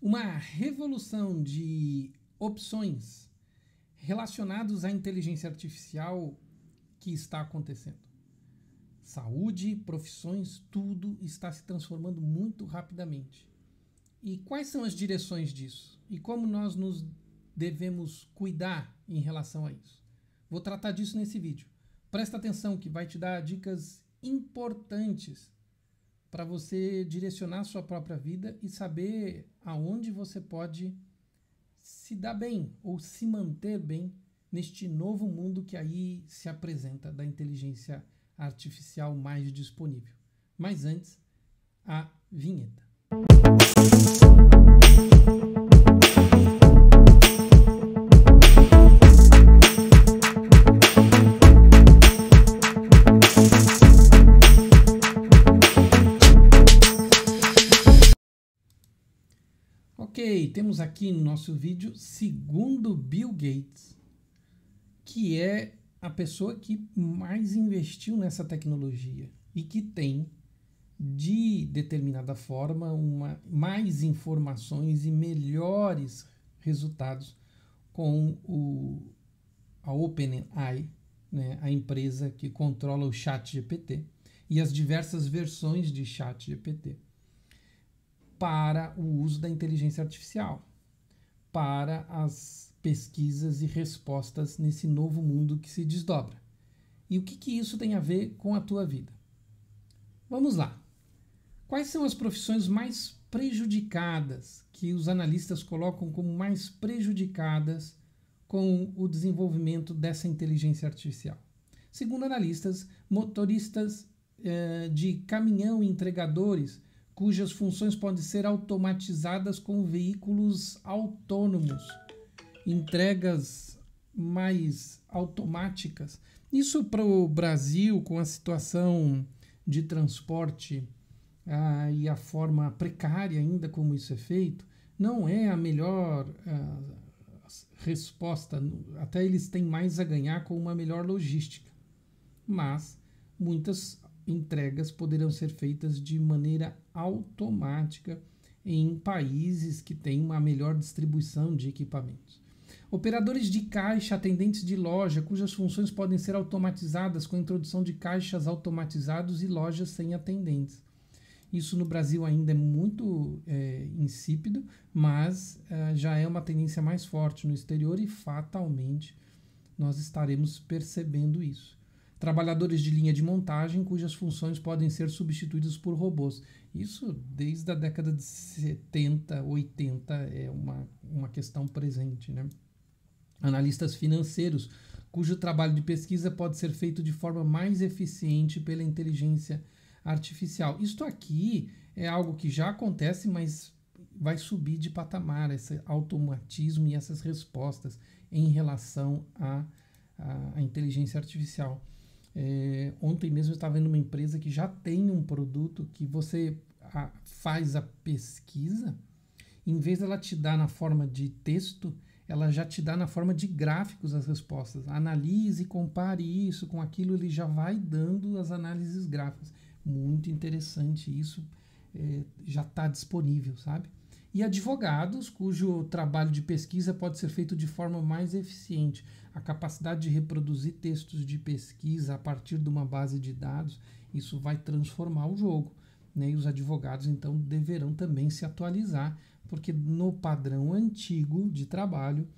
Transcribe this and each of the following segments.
uma revolução de opções relacionadas à inteligência artificial que está acontecendo. Saúde, profissões, tudo está se transformando muito rapidamente. E quais são as direções disso? E como nós nos devemos cuidar em relação a isso? Vou tratar disso nesse vídeo. Presta atenção que vai te dar dicas importantes para você direcionar a sua própria vida e saber aonde você pode se dar bem ou se manter bem neste novo mundo que aí se apresenta da inteligência artificial mais disponível. Mas antes, a vinheta. aqui no nosso vídeo, segundo Bill Gates, que é a pessoa que mais investiu nessa tecnologia e que tem, de determinada forma, uma, mais informações e melhores resultados com o, a OpenAI, né, a empresa que controla o Chat GPT e as diversas versões de Chat GPT para o uso da inteligência artificial para as pesquisas e respostas nesse novo mundo que se desdobra. E o que, que isso tem a ver com a tua vida? Vamos lá. Quais são as profissões mais prejudicadas que os analistas colocam como mais prejudicadas com o desenvolvimento dessa inteligência artificial? Segundo analistas, motoristas eh, de caminhão e entregadores cujas funções podem ser automatizadas com veículos autônomos, entregas mais automáticas. Isso para o Brasil, com a situação de transporte ah, e a forma precária ainda como isso é feito, não é a melhor ah, resposta. Até eles têm mais a ganhar com uma melhor logística. Mas muitas entregas poderão ser feitas de maneira automática em países que têm uma melhor distribuição de equipamentos. Operadores de caixa, atendentes de loja, cujas funções podem ser automatizadas com a introdução de caixas automatizados e lojas sem atendentes. Isso no Brasil ainda é muito é, insípido, mas é, já é uma tendência mais forte no exterior e fatalmente nós estaremos percebendo isso trabalhadores de linha de montagem cujas funções podem ser substituídas por robôs. Isso desde a década de 70, 80 é uma, uma questão presente. Né? Analistas financeiros cujo trabalho de pesquisa pode ser feito de forma mais eficiente pela inteligência artificial. Isto aqui é algo que já acontece, mas vai subir de patamar esse automatismo e essas respostas em relação à, à inteligência artificial. É, ontem mesmo eu estava vendo uma empresa que já tem um produto que você a, faz a pesquisa, em vez dela te dar na forma de texto, ela já te dá na forma de gráficos as respostas. Analise, compare isso com aquilo, ele já vai dando as análises gráficas. Muito interessante, isso é, já está disponível, sabe? e advogados, cujo trabalho de pesquisa pode ser feito de forma mais eficiente. A capacidade de reproduzir textos de pesquisa a partir de uma base de dados, isso vai transformar o jogo. Né? E os advogados, então, deverão também se atualizar, porque no padrão antigo de trabalho,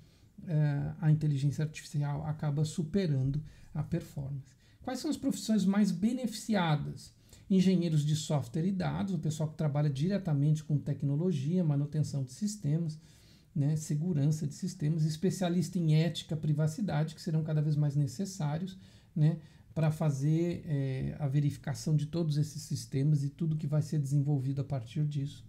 eh, a inteligência artificial acaba superando a performance. Quais são as profissões mais beneficiadas? engenheiros de software e dados, o pessoal que trabalha diretamente com tecnologia, manutenção de sistemas, né, segurança de sistemas, especialista em ética, privacidade, que serão cada vez mais necessários né, para fazer é, a verificação de todos esses sistemas e tudo que vai ser desenvolvido a partir disso.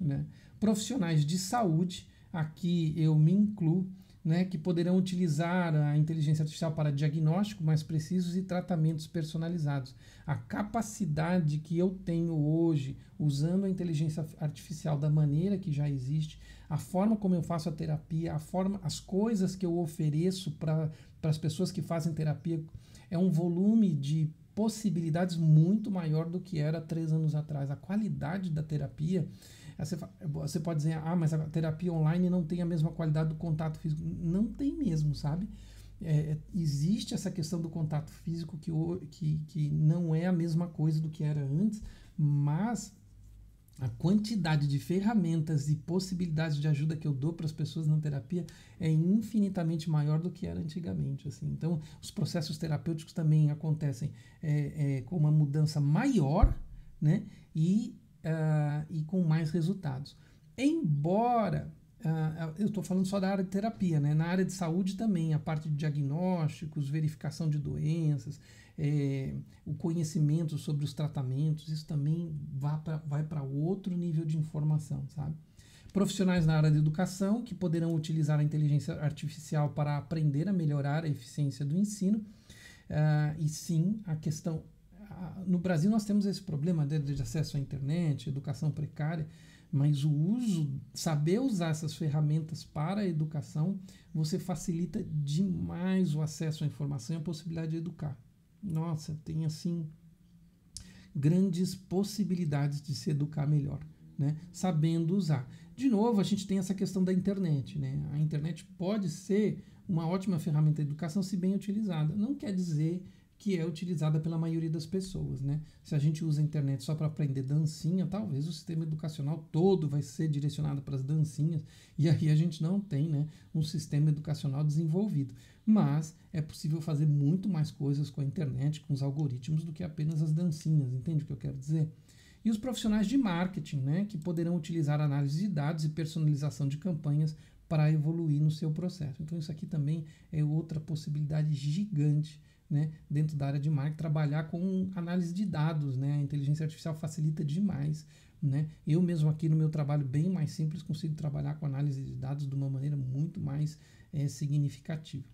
Né. Profissionais de saúde, aqui eu me incluo, né, que poderão utilizar a inteligência artificial para diagnóstico mais precisos e tratamentos personalizados. A capacidade que eu tenho hoje, usando a inteligência artificial da maneira que já existe, a forma como eu faço a terapia, a forma, as coisas que eu ofereço para as pessoas que fazem terapia, é um volume de possibilidades muito maior do que era três anos atrás. A qualidade da terapia você, pode dizer, ah, mas a terapia online não tem a mesma qualidade do contato físico. Não tem mesmo, sabe? É, é existe essa questão do contato físico que, que, que não é a mesma coisa do que era antes, mas a quantidade de ferramentas e possibilidades de ajuda que eu dou para as pessoas na terapia é infinitamente maior do que era antigamente. Assim. Então, os processos terapêuticos também acontecem é, é, com uma mudança maior né? e uh, e com mais resultados. Embora uh, eu estou falando só da área de terapia, né? na área de saúde também, a parte de diagnósticos, verificação de doenças, é, o conhecimento sobre os tratamentos, isso também vai para outro nível de informação, sabe? Profissionais na área de educação que poderão utilizar a inteligência artificial para aprender a melhorar a eficiência do ensino. Uh, e sim, a questão no Brasil nós temos esse problema de, né, de acesso à internet, educação precária, mas o uso, saber usar essas ferramentas para a educação, você facilita demais o acesso à informação e a possibilidade de educar. Nossa, tem assim grandes possibilidades de se educar melhor, né? Sabendo usar. De novo, a gente tem essa questão da internet, né? A internet pode ser uma ótima ferramenta de educação se bem utilizada. Não quer dizer que é utilizada pela maioria das pessoas, né? Se a gente usa a internet só para aprender dancinha, talvez o sistema educacional todo vai ser direcionado para as dancinhas e aí a gente não tem, né, um sistema educacional desenvolvido. Mas é possível fazer muito mais coisas com a internet, com os algoritmos do que apenas as dancinhas, entende o que eu quero dizer? E os profissionais de marketing, né, que poderão utilizar análise de dados e personalização de campanhas para evoluir no seu processo. Então isso aqui também é outra possibilidade gigante né, dentro da área de marketing, trabalhar com análise de dados. Né? A inteligência artificial facilita demais. Né? Eu mesmo aqui no meu trabalho bem mais simples consigo trabalhar com análise de dados de uma maneira muito mais é, significativa.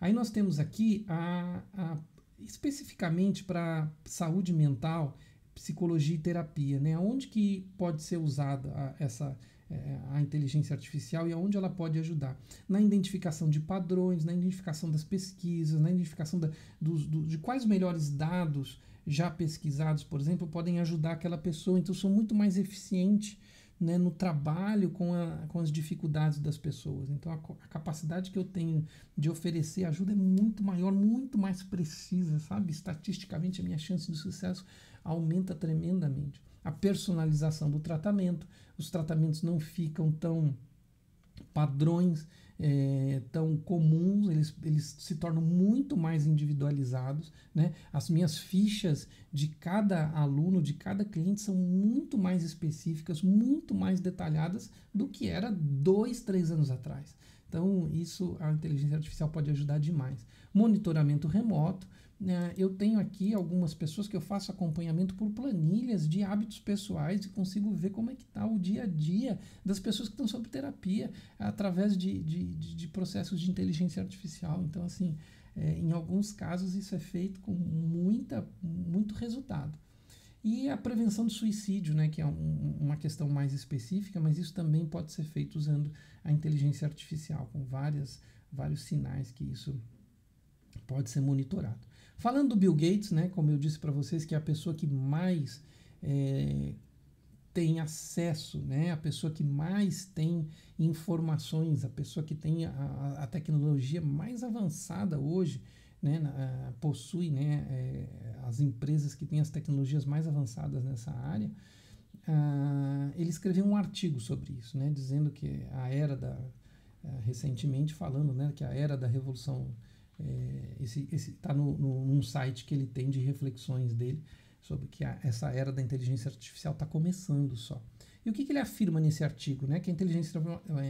Aí nós temos aqui a, a especificamente para saúde mental, psicologia e terapia, né? Onde que pode ser usada a, essa eh, a inteligência artificial e aonde ela pode ajudar. Na identificação de padrões, na identificação das pesquisas, na identificação da, dos, do, de quais melhores dados já pesquisados, por exemplo, podem ajudar aquela pessoa. Então, sou muito mais eficiente né, no trabalho com, a, com as dificuldades das pessoas. Então, a, a, capacidade que eu tenho de oferecer ajuda é muito maior, muito mais precisa, sabe? Estatisticamente, a minha chance de sucesso aumenta tremendamente. A personalização do tratamento, os tratamentos não ficam tão padrões é, tão comuns, eles, eles se tornam muito mais individualizados. Né? As minhas fichas de cada aluno, de cada cliente, são muito mais específicas, muito mais detalhadas do que era dois, três anos atrás. Então, isso a inteligência artificial pode ajudar demais. Monitoramento remoto, né, eu tenho aqui algumas pessoas que eu faço acompanhamento por planilhas de hábitos pessoais e consigo ver como é que está o dia a dia das pessoas que estão sob terapia através de, de, de processos de inteligência artificial. Então, assim, é, em alguns casos isso é feito com muita, muito resultado. E a prevenção do suicídio, né, que é um, uma questão mais específica, mas isso também pode ser feito usando a inteligência artificial, com várias, vários sinais que isso pode ser monitorado. Falando do Bill Gates, né, como eu disse para vocês, que é a pessoa que mais é, tem acesso, né, a pessoa que mais tem informações, a pessoa que tem a, a tecnologia mais avançada hoje, né, na, possui né, é, as empresas que têm as tecnologias mais avançadas nessa área. Ah, ele escreveu um artigo sobre isso, né, dizendo que a era da ah, recentemente falando né, que a era da revolução é, esse, esse tá no, no, num site que ele tem de reflexões dele sobre que a, essa era da inteligência artificial está começando só. E o que, que, ele afirma nesse artigo, né? Que a inteligência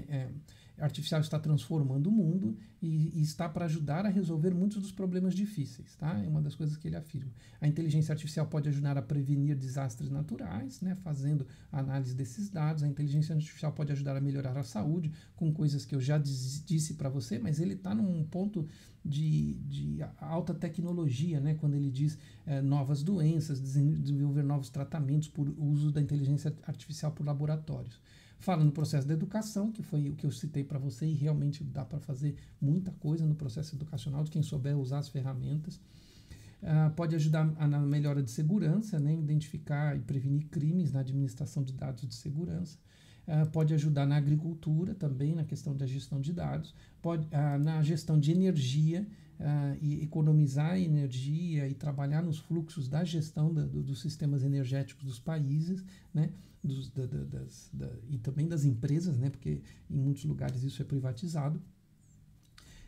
é, é, artificial está transformando o mundo e, e está para ajudar a resolver muitos dos problemas difíceis, tá? É uma das coisas que ele afirma. A inteligência artificial pode ajudar a prevenir desastres naturais, né? Fazendo análise desses dados. A inteligência artificial pode ajudar a melhorar a saúde com coisas que eu já disse para você, mas ele está num ponto de, de, alta tecnologia, né? Quando ele diz é, novas doenças, desenvolver novos tratamentos por uso da inteligência artificial por laboratórios. Fala no processo da educação, que foi o que eu citei para você, e realmente dá para fazer muita coisa no processo educacional, de quem souber usar as ferramentas. Uh, pode ajudar na melhora de segurança, né? identificar e prevenir crimes na administração de dados de segurança. Uh, pode ajudar na agricultura também, na questão da gestão de dados, pode, uh, na gestão de energia, uh, e economizar energia e trabalhar nos fluxos da gestão da, do, dos sistemas energéticos dos países, né? Dos, da, da, das, e também das empresas, né? Porque em muitos lugares isso é privatizado.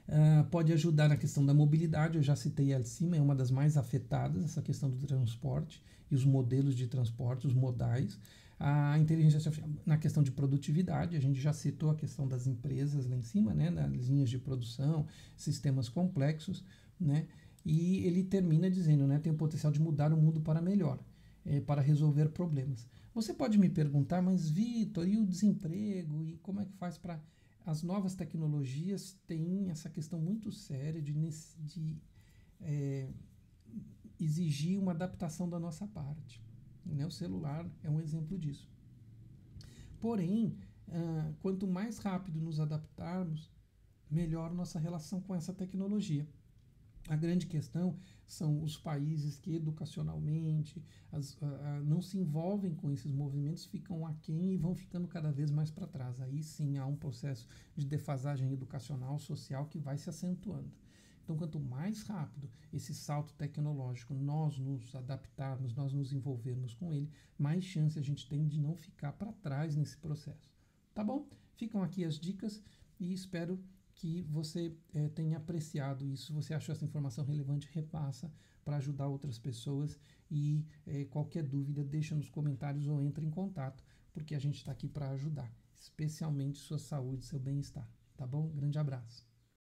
Uh, pode ajudar na questão da mobilidade, eu já citei acima, é uma das mais afetadas, essa questão do transporte e os modelos de transporte, os modais. A inteligência artificial, na questão de produtividade, a gente já citou a questão das empresas lá em cima, né, nas linhas de produção, sistemas complexos, né, e ele termina dizendo, né, tem o potencial de mudar o mundo para melhor, é, para resolver problemas. Você pode me perguntar, mas Vitor, e o desemprego, e como é que faz para... As novas tecnologias têm essa questão muito séria de, de é, exigir uma adaptação da nossa parte. Né? O celular é um exemplo disso. Porém, uh, quanto mais rápido nos adaptarmos, melhor nossa relação com essa tecnologia. A grande questão são os países que educacionalmente as, ah, ah, não se envolvem com esses movimentos, ficam aquém e vão ficando cada vez mais para trás. Aí sim há um processo de defasagem educacional, social que vai se acentuando. Então, quanto mais rápido esse salto tecnológico nós nos adaptarmos, nós nos envolvermos com ele, mais chance a gente tem de não ficar para trás nesse processo. Tá bom? Ficam aqui as dicas e espero que você é, tenha apreciado isso. Se você achou essa informação relevante, repassa para ajudar outras pessoas. E é, qualquer dúvida, deixa nos comentários ou entre em contato, porque a gente está aqui para ajudar, especialmente sua saúde, seu bem-estar. Tá bom? Grande abraço.